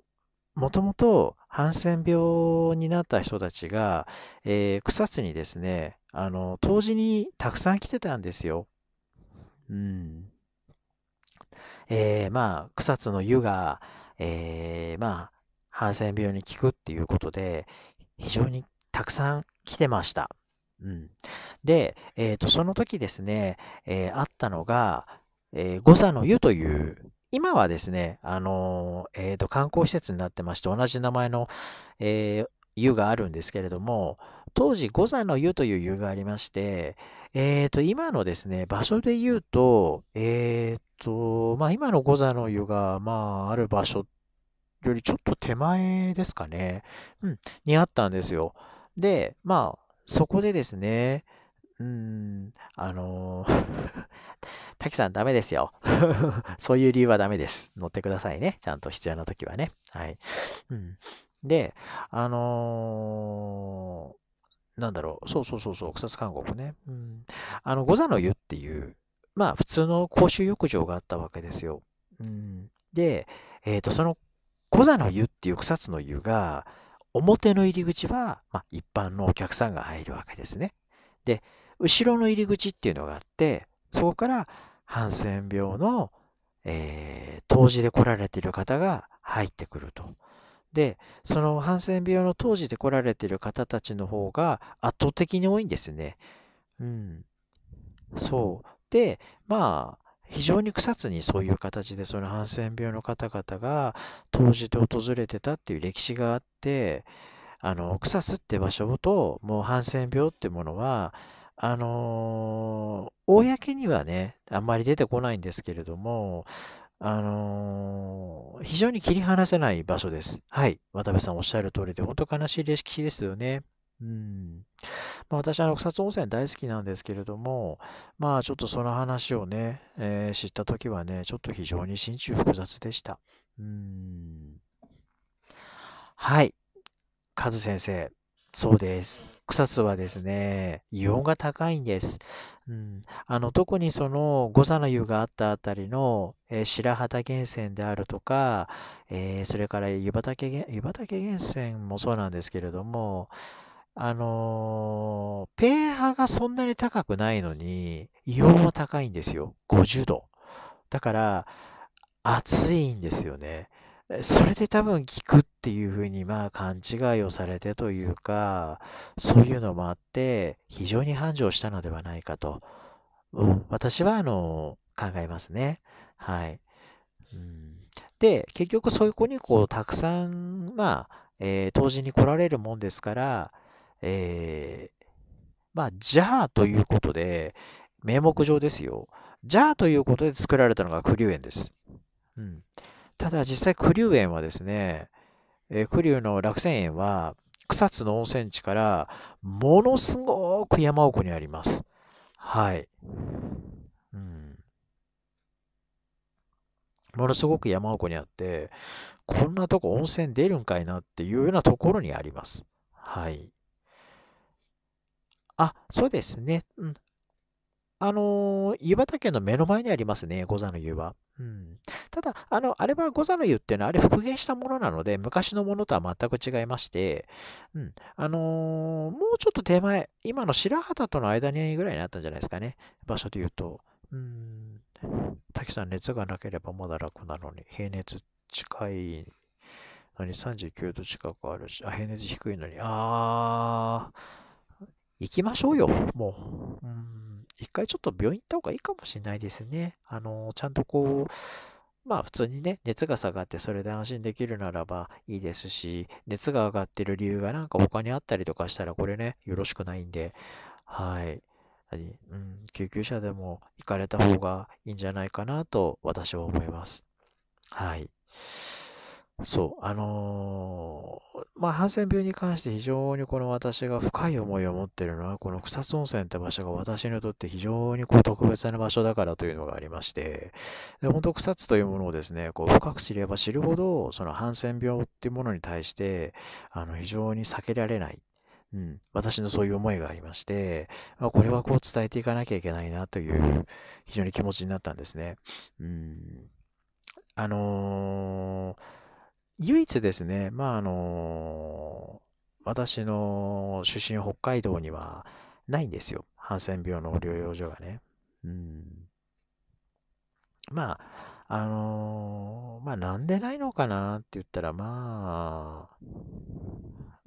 ー、もともとハンセン病になった人たちが、えー、草津にですね、あの、当時にたくさん来てたんですよ。うん。えー、まあ、草津の湯が、えー、まあ、ハンセン病に効くっていうことで、非常にたくさん来てました。うん。で、えっ、ー、と、その時ですね、えー、あったのが、えー、五座の湯という、今はですね、あのー、えっ、ー、と、観光施設になってまして、同じ名前の、えー、湯があるんですけれども、当時五山の湯という湯がありまして、えっ、ー、と、今のですね、場所で言うと、えっ、ー、と、まあ、今の五座の湯が、まあ、ある場所よりちょっと手前ですかね、うん、にあったんですよ。で、まあ、そこでですね、うん、あのー、滝さんダメですよ。そういう理由はダメです。乗ってくださいね。ちゃんと必要な時はね。はい。うん、で、あのーなんだろう、そうそうそうそう、草津監獄ね。うん。あの、五座の湯っていう、まあ、普通の公衆浴場があったわけですよ。うん。で、えっ、ー、と、その五座の湯っていう草津の湯が、表の入り口は、まあ、一般のお客さんが入るわけですね。で、後ろの入り口っていうのがあって、そこからハンセン病の、えー、当時で来られている方が入ってくると。で、そのハンセン病の当時で来られている方たちの方が圧倒的に多いんですね。うん。そう。で、まあ、非常に草津にそういう形でそのハンセン病の方々が当時で訪れてたっていう歴史があって、あの、草津って場所と、もうハンセン病ってものは、あのー、公にはね、あんまり出てこないんですけれども、あのー、非常に切り離せない場所です。はい。渡部さんおっしゃる通りで、本当悲しい歴史ですよね。うん。まあ、私、は草津温泉大好きなんですけれども、まあ、ちょっとその話をね、えー、知った時はね、ちょっと非常に心中複雑でした。うん。はい。カズ先生。そうです。草津はですね、硫黄が高いんです。うん、あの特にその五座の湯があったあたりの、えー、白旗源泉であるとか、えー、それから湯畑湯畑源泉もそうなんですけれども、あのー、ペーハがそんなに高くないのに、硫黄は高いんですよ。50度。だから、暑いんですよね。それで多分聞くっていうふうにまあ勘違いをされてというか、そういうのもあって、非常に繁盛したのではないかと、うん、私はあの考えますね。はい。うん、で、結局そういう子にこう、たくさん、まあ、えー、当時に来られるもんですから、えー、まあ、じゃあということで、名目上ですよ。じゃあということで作られたのがクリュエンです。うん。ただ実際、九龍園はですね、え九龍の落泉園は、草津の温泉地からものすごく山奥にあります。はい。うん。ものすごく山奥にあって、こんなとこ温泉出るんかいなっていうようなところにあります。はい。あ、そうですね。うん。あのー、湯畑の目の前にありますね、五座の湯は。うん、ただ、あの、あれは五座の湯っていうのは、あれ復元したものなので、昔のものとは全く違いまして、うん、あのー、もうちょっと手前、今の白旗との間にぐらいになったんじゃないですかね、場所で言うと。うん、滝さん、熱がなければまだ楽なのに、平熱近いのに39度近くあるし、あ、平熱低いのに、あー、行きましょうよ、もう。うん一回ちょっと病院行った方がいいかもしれないですね。あの、ちゃんとこう、まあ普通にね、熱が下がってそれで安心できるならばいいですし、熱が上がってる理由がなんか他にあったりとかしたらこれね、よろしくないんで、はい。うん、救急車でも行かれた方がいいんじゃないかなと私は思います。はい。そう、あのー、まあ、ハンセン病に関して非常にこの私が深い思いを持ってるのは、この草津温泉って場所が私にとって非常にこう特別な場所だからというのがありまして、で本当草津というものをですね、こう深く知れば知るほど、そのハンセン病っていうものに対して、あの非常に避けられない。うん、私のそういう思いがありまして、まあ、これはこう伝えていかなきゃいけないなという非常に気持ちになったんですね。うん、あのー唯一ですね、まあ、あの、私の出身北海道にはないんですよ。ハンセン病の療養所がね。うん。まあ、あのまあ、なんでないのかなって言ったら、まあ、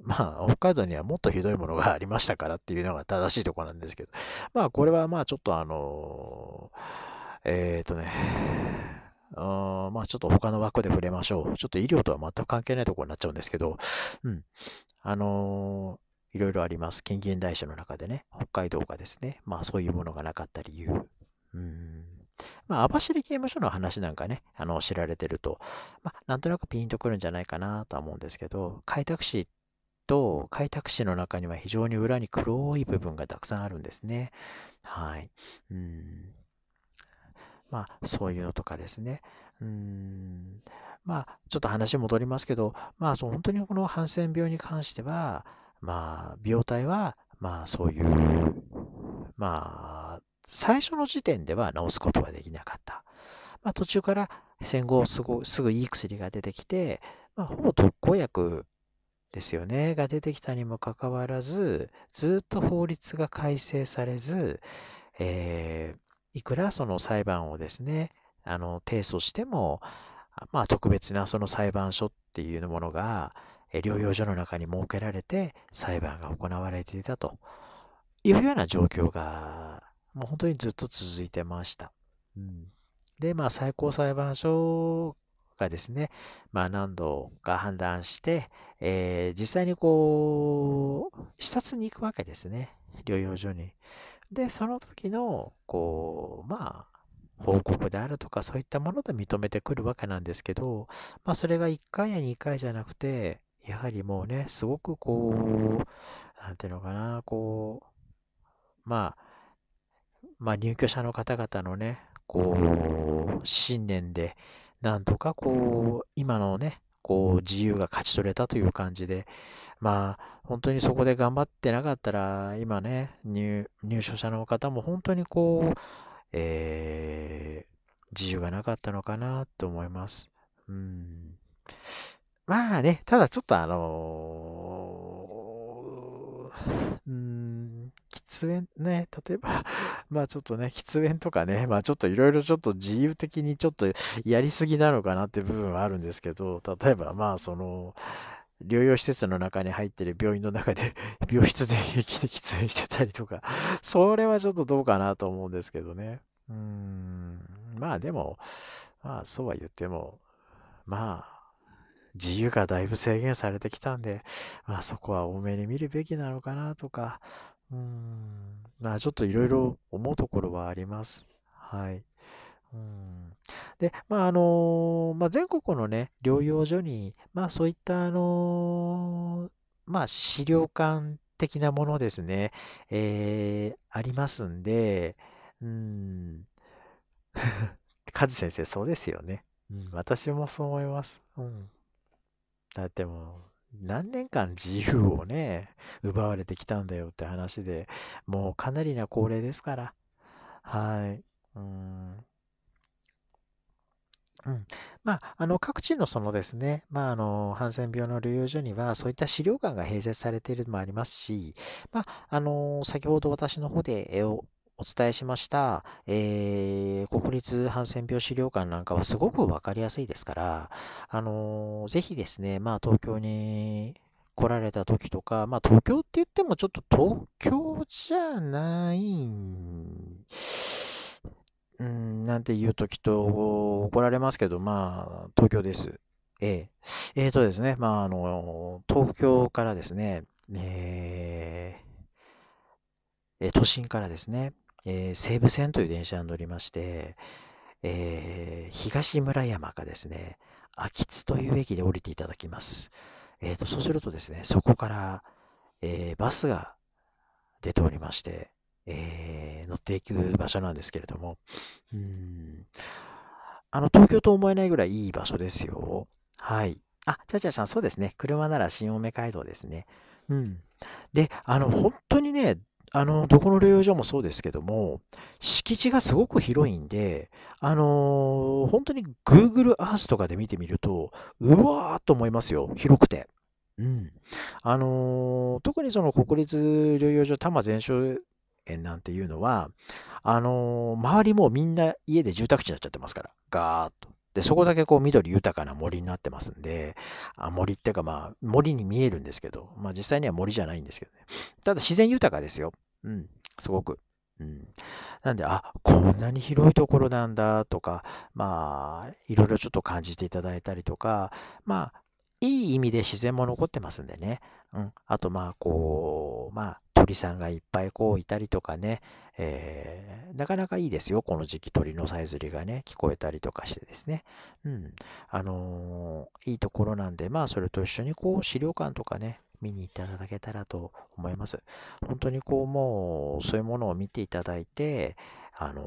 まあ、北海道にはもっとひどいものがありましたからっていうのが正しいところなんですけど、まあ、これはまあ、ちょっとあのえっ、ー、とね、あまあちょっと他の枠で触れましょう。ちょっと医療とは全く関係ないところになっちゃうんですけど、うん。あのー、いろいろあります。近畿大社の中でね、北海道がですね、まあそういうものがなかった理由。うん。まあ、網走刑務所の話なんかね、あの、知られてると、まあ、なんとなくピンとくるんじゃないかなとは思うんですけど、開拓士と開拓士の中には非常に裏に黒い部分がたくさんあるんですね。はい。うん。まあ、そういうのとかですね。うーんまあ、ちょっと話戻りますけど、まあ、その本当にこのハンセン病に関しては、まあ、病態は、まあ、そういう、まあ、最初の時点では治すことはできなかった。まあ、途中から戦後すぐすぐいい薬が出てきて、まあ、ほぼ特効薬ですよね、が出てきたにもかかわらず、ずっと法律が改正されず、えー、いくらその裁判をですね、あの、提訴しても、まあ、特別なその裁判所っていうものが、療養所の中に設けられて裁判が行われていたというような状況が、もう本当にずっと続いてました。うん、で、まあ、最高裁判所がですね、まあ、何度か判断して、えー、実際にこう、視察に行くわけですね、療養所に。で、その時の、こう、まあ、報告であるとか、そういったもので認めてくるわけなんですけど、まあ、それが1回や2回じゃなくて、やはりもうね、すごくこう、なんていうのかな、こう、まあ、まあ、入居者の方々のね、こう、信念で、なんとかこう、今のね、こう、自由が勝ち取れたという感じで、まあ、本当にそこで頑張ってなかったら、今ね、入、入所者の方も本当にこう、えー、自由がなかったのかなと思います。うん。まあね、ただちょっとあのー、うん、喫煙ね、例えば、まあちょっとね、喫煙とかね、まあちょっといろいろちょっと自由的にちょっとやりすぎなのかなって部分はあるんですけど、例えばまあその、療養施設の中に入ってる病院の中で 病室全域で喫煙してたりとか、それはちょっとどうかなと思うんですけどね。うん、まあでも、まあそうは言っても、まあ、自由がだいぶ制限されてきたんで、まあそこは多めに見るべきなのかなとか、うん、まあちょっといろいろ思うところはあります。はい。で、まああのまあ、全国の、ね、療養所に、まあ、そういった、あのまあ、資料館的なものですね、えー、ありますんで、うん、カズ先生、そうですよね。うん、私もそう思います。うん、だってもう、何年間自由をね、奪われてきたんだよって話でもうかなりな高齢ですから。はい。うんうん。まあ、あの、各地のそのですね、まあ、あの、ハンセン病の療養所には、そういった資料館が併設されているのもありますし、まあ、あの、先ほど私の方で、おお伝えしました、えー、国立ハンセン病資料館なんかはすごく分かりやすいですから、あの、ぜひですね、まあ、東京に来られた時とか、まあ、東京って言ってもちょっと東京じゃないうん、なんて言うときと怒られますけど、まあ、東京です。ええ。えーとですね、まあ、あの、東京からですね、えー、都心からですね、えー、西武線という電車に乗りまして、えー、東村山かですね、秋津という駅で降りていただきます。えーと、とそうするとですね、そこから、えー、バスが出ておりまして、えー、乗っていく場所なんですけれども、うん。あの、東京と思えないぐらいいい場所ですよ。はい。あ、ちゃちゃさん、そうですね。車なら新青梅街道ですね。うん。で、あの、本当にね、あの、どこの療養所もそうですけども、敷地がすごく広いんで、あのー、本当に Google Earth とかで見てみると、うわーっと思いますよ。広くて。うん。あのー、特にその国立療養所多摩全なんていうのは、あのー、周りもみんな家で住宅地になっちゃってますから、ガーッと。で、そこだけこう緑豊かな森になってますんで、あ森っていうかまあ森に見えるんですけど、まあ実際には森じゃないんですけどね。ただ自然豊かですよ。うん、すごく。うん、なんで、あ、こんなに広いところなんだとか、まあ、いろいろちょっと感じていただいたりとか、まあ、いい意味で自然も残ってますんでね。うん、あと、まあ、こう、まあ、鳥さんがいっぱいこういたりとかね、えー、なかなかいいですよ、この時期鳥のさえずりがね、聞こえたりとかしてですね。うん。あのー、いいところなんで、まあ、それと一緒にこう、資料館とかね、見に行っていただけたらと思います。本当にこう、もう、そういうものを見ていただいて、あの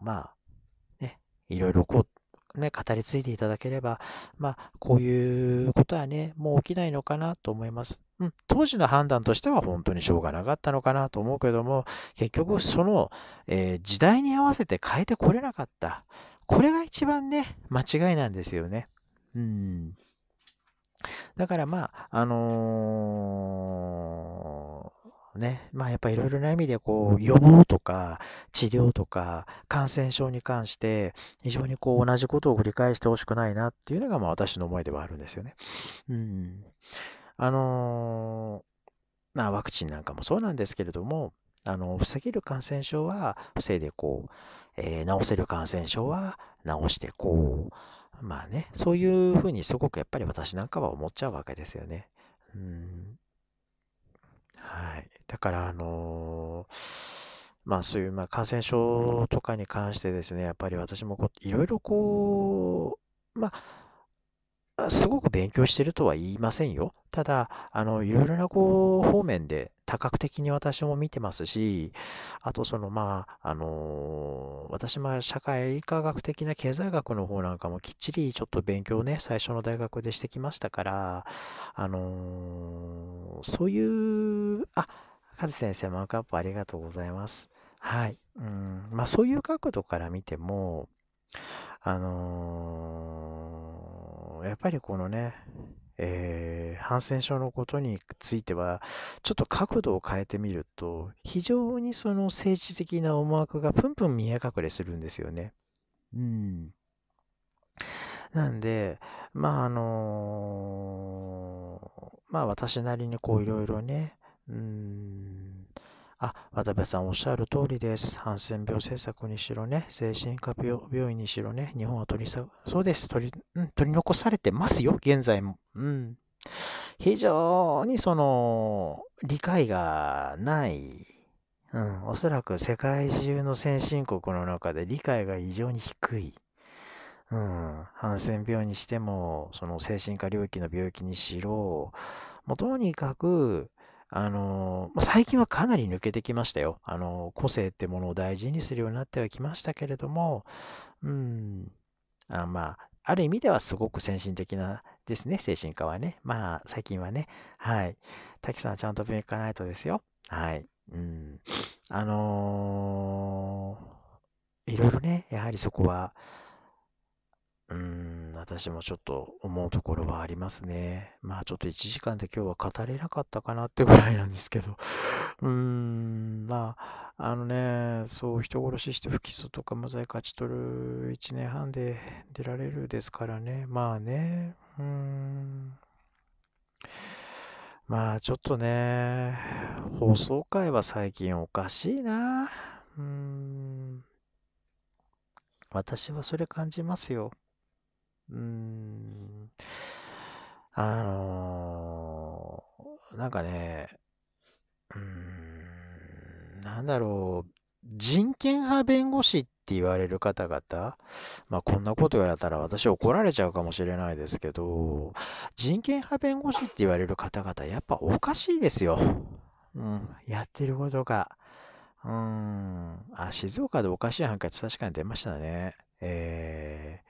ー、まあ、ね、いろいろこう、ね、語り継いでいただければ、まあ、こういうことはね、もう起きないのかなと思います。うん、当時の判断としては本当にしょうがなかったのかなと思うけども、結局その、えー、時代に合わせて変えてこれなかった。これが一番ね、間違いなんですよね。うん。だからまあ、あのー、ね、まあやっぱいろいろな意味でこう予防とか治療とか感染症に関して非常にこう同じことを繰り返してほしくないなっていうのがまあ私の思いではあるんですよね。うん。あのなワクチンなんかもそうなんですけれども、あの防げる感染症は防いでこう、えー、治せる感染症は治してこう、まあね、そういうふうにすごくやっぱり私なんかは思っちゃうわけですよね。うんはい、だから、あのー、まあ、そういう、まあ、感染症とかに関してですね、やっぱり私もこいろいろこう、まあ、すごく勉強してるとは言いませんよ。ただ、あの、いろいろなこう、方面で多角的に私も見てますし、あとその、まあ、あのー、私も社会科学的な経済学の方なんかもきっちりちょっと勉強をね、最初の大学でしてきましたから、あのー、そういう、あ、カズ先生、マークアップありがとうございます。はい。うん、まあ、そういう角度から見ても、あのーやっぱりこのね、えー、セン症のことについては、ちょっと角度を変えてみると、非常にその政治的な思惑がプンプン見え隠れするんですよね。うん。なんで、まああのー、まあ私なりにこういろいろね、うん、あ、渡部さんおっしゃる通りです。ハンセン病政策にしろね、精神科病病院にしろね、日本は取りさ、そうです取り、うん、取り残されてますよ、現在も。うん。非常にその、理解がない。うん、おそらく世界中の先進国の中で理解が異常に低い。うん、ハンセン病にしても、その精神科領域の病気にしろ、もうとにかく、あのま最近はかなり抜けてきましたよ。あの個性ってものを大事にするようになってはきましたけれども、うん、あまあ、ある意味ではすごく先進的なですね、精神科はね。まあ、最近はね、はい。滝さん、ちゃんと病院行かないとですよ。はい。うん。あのー、いろいろね、やはりそこは、うん、私もちょっと思うところはありますね。まあちょっと1時間で今日は語れなかったかなってぐらいなんですけど。うーん、まあ、あのね、そう、人殺しして不起訴とか無罪勝ち取る1年半で出られるですからね。まあね、うん。まあちょっとね、放送回は最近おかしいな。うん。私はそれ感じますよ。うーん。あのー、なんかね、うーん、なんだろう、人権派弁護士って言われる方々、まあ、こんなこと言われたら私怒られちゃうかもしれないですけど、人権派弁護士って言われる方々、やっぱおかしいですよ。うん、やってることが。うん、あ、静岡でおかしい判決確かに出ましたね。えー、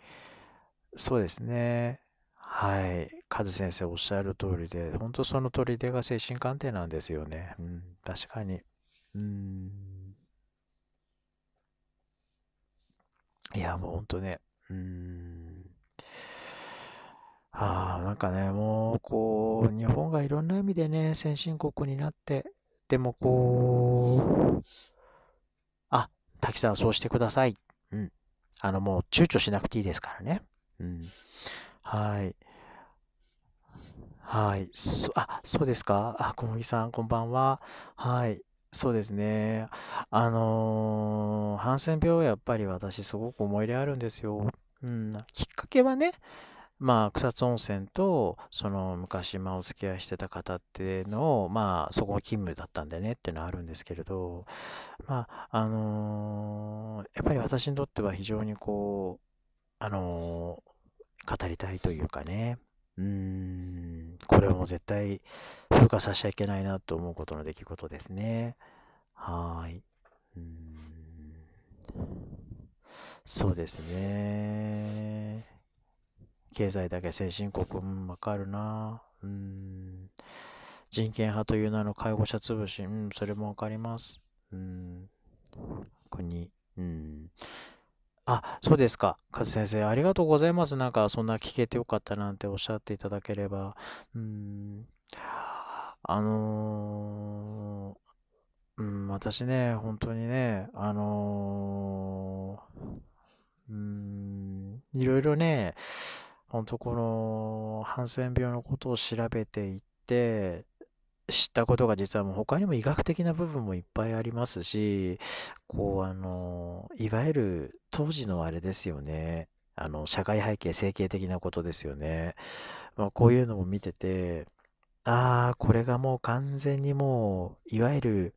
そうですね。はい。カズ先生おっしゃる通りで、本当その通りでが精神鑑定なんですよね。うん、確かに。うん。いや、もう本当ね。うん。ああ、なんかね、もう、こう、日本がいろんな意味でね、先進国になって、でもこう、あ、滝さん、そうしてください。うん。あの、もう躊躇しなくていいですからね。うん。はい。はい。そあ、そうですか。あ、小麦さん、こんばんは。はい。そうですね。あのーハンセン病はやっぱり私すごく思い入れあるんですよ。うん、きっかけはね、まあ、草津温泉と、その昔、まあ、お付き合いしてた方っていうのを、まあ、そこ勤務だったんでねっていうのはあるんですけれど、まあ、あのーやっぱり私にとっては非常にこう、あの語りたいというかね、うーん、これはもう絶対風化させちゃいけないなと思うことの出来事ですね。はーい。うーんそうですね。経済だけ先進国、うん、わかるな。うん。人権派という名の介護者潰し、うん、それもわかります。うん。国、うん。あ、そうですか。カズ先生、ありがとうございます。なんか、そんな聞けてよかったなんておっしゃっていただければ。うん。あのー、うん、私ね、本当にね、あのうーん、いろいろね、本当この、ハンセン病のことを調べていって、知ったことが実はもう他にも医学的な部分もいっぱいありますし、こうあの、いわゆる当時のあれですよね。あの、社会背景、整形的なことですよね。まあ、こういうのも見てて、ああ、これがもう完全にもう、いわゆる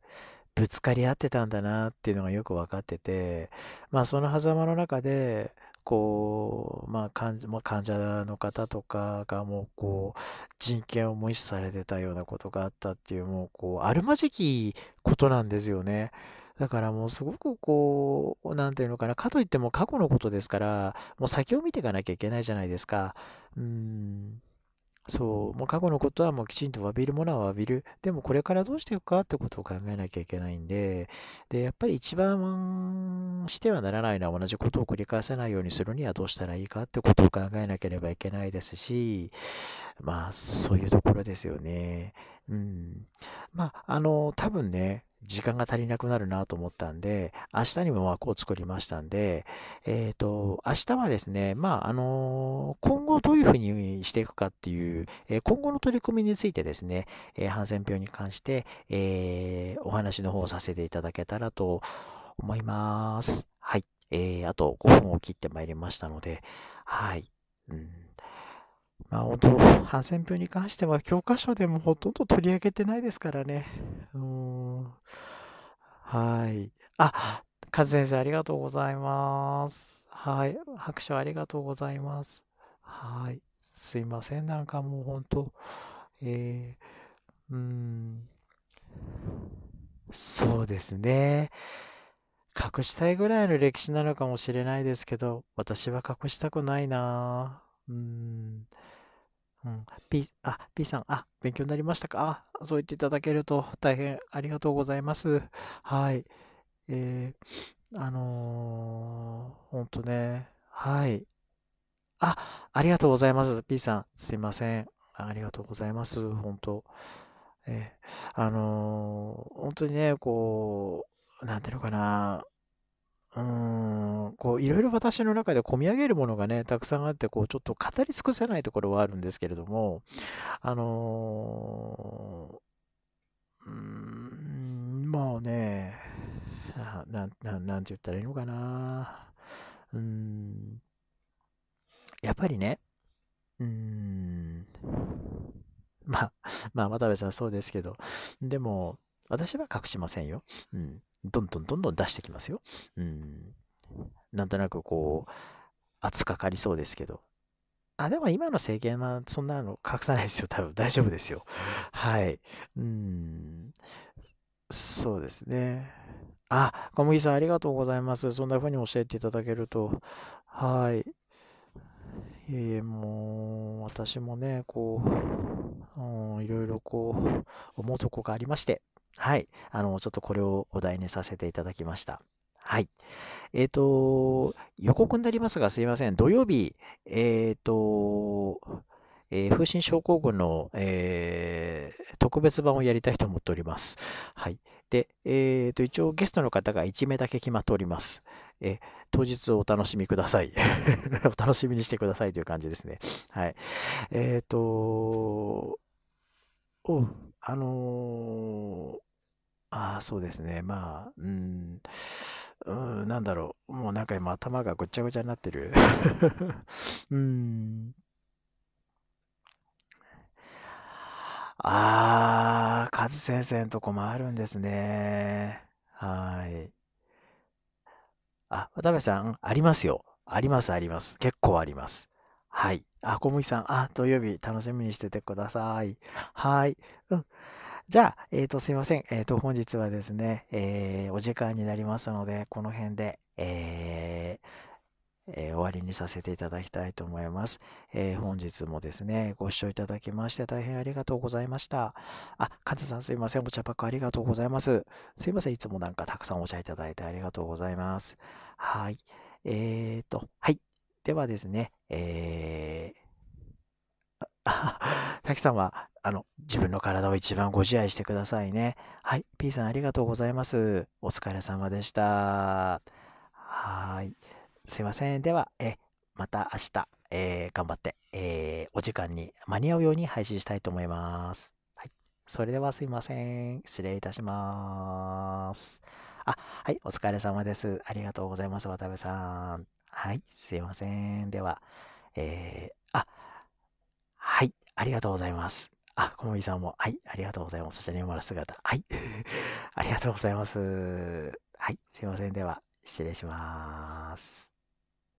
ぶつかり合ってたんだなっていうのがよく分かってて、まあその狭間の中で、こう、まあ患者、まあ、患者の方とかがもうこう、人権を無視されてたようなことがあったっていう、もうこう、あるまじきことなんですよね。だからもうすごくこう、なんていうのかな、かといっても過去のことですから、もう先を見ていかなきゃいけないじゃないですか。うん。そう、もう過去のことはもうきちんと詫びるものは詫びる。でもこれからどうしていくかってことを考えなきゃいけないんで、で、やっぱり一番してはならないのは同じことを繰り返さないようにするにはどうしたらいいかってことを考えなければいけないですし、まあそういうところですよね。うん。まああの、多分ね、時間が足りなくなるなと思ったんで、明日にも枠を作りましたんで、えっ、ー、と、明日はですね、まあ、あのー、今後どういうふうにしていくかっていう、えー、今後の取り組みについてですね、えー、セン病に関して、えー、お話の方をさせていただけたらと思います。はい。えー、あと5分を切ってまいりましたので、はい。うんまあ本当、セン病に関しては教科書でもほとんど取り上げてないですからね。うん。はい。あ、カズ先生ありがとうございます。はい。拍手ありがとうございます。はい。すいません。なんかもう本当、えー、うん。そうですね。隠したいぐらいの歴史なのかもしれないですけど、私は隠したくないなうん。うん。P、あ、P さん、あ、勉強になりましたか。あ、そう言っていただけると大変ありがとうございます。はい。えー、あのー、ほんとね。はい。あ、ありがとうございます。P さん、すいません。ありがとうございます。本当。えー、あのー、本当にね、こう、なんていうのかな。うん、こう、いろいろ私の中で込み上げるものがね、たくさんあって、こう、ちょっと語り尽くせないところはあるんですけれども、あのー、うーん、まあね、な、な、なんて言ったらいいのかな。うーん、やっぱりね、うーん、まあ、まあ、渡部さんそうですけど、でも、私は隠しませんよ。うん。どんどんどんどん出してきますよ。うん。なんとなくこう、圧かかりそうですけど。あ、でも今の政権はそんなの隠さないですよ。多分大丈夫ですよ。はい。うん。そうですね。あ、小麦さんありがとうございます。そんな風に教えていただけると。はい。いえいえ、もう、私もね、こう、うん、いろいろこう、思うとこがありまして。はい。あの、ちょっとこれをお題にさせていただきました。はい。えっ、ー、と、予告になりますが、すいません。土曜日、えっ、ー、と、えー、風神症候群の、えー、特別版をやりたいと思っております。はい。で、えっ、ー、と、一応ゲストの方が1名だけ決まっております。え当日お楽しみください。お楽しみにしてくださいという感じですね。はい。えっ、と、おあのーああ、そうですね。まあ、うん、うーん、なんだろう。もうなんか今頭がごちゃごちゃになってる。うーん。ああ、カズ先生のとこもあるんですね。はい。あ、渡辺さん、ありますよ。あります、あります。結構あります。はい。あ、小麦さん、あ、土曜日楽しみにしててください。はい。うん。じゃあ、えっ、ー、と、すいません。えっ、ー、と、本日はですね、えー、お時間になりますので、この辺で、ええー、終わりにさせていただきたいと思います、えー、本日もですね、ご視聴いただきまして大変ありがとうございました。あ、カズさんすいません。お茶パックありがとうございます。すいません。いつもなんかたくさんお茶いただいてありがとうございます。はい。えっ、と、はい。ではですね、えー、滝さんは、あの、自分の体を一番ご自愛してくださいね。はい、P さんありがとうございます。お疲れ様でした。はい。すいません。では、え、また明日、えー、頑張って、えー、お時間に間に合うように配信したいと思います。はい。それではすいません。失礼いたします。あ、はい、お疲れ様です。ありがとうございます、渡部さん。はい、すいません。では、えー、あ、はい、ありがとうございます。あ、小森さんも、はい、ありがとうございます。そして、に生ま姿、はい、ありがとうございます。はい、すいません。では、失礼します。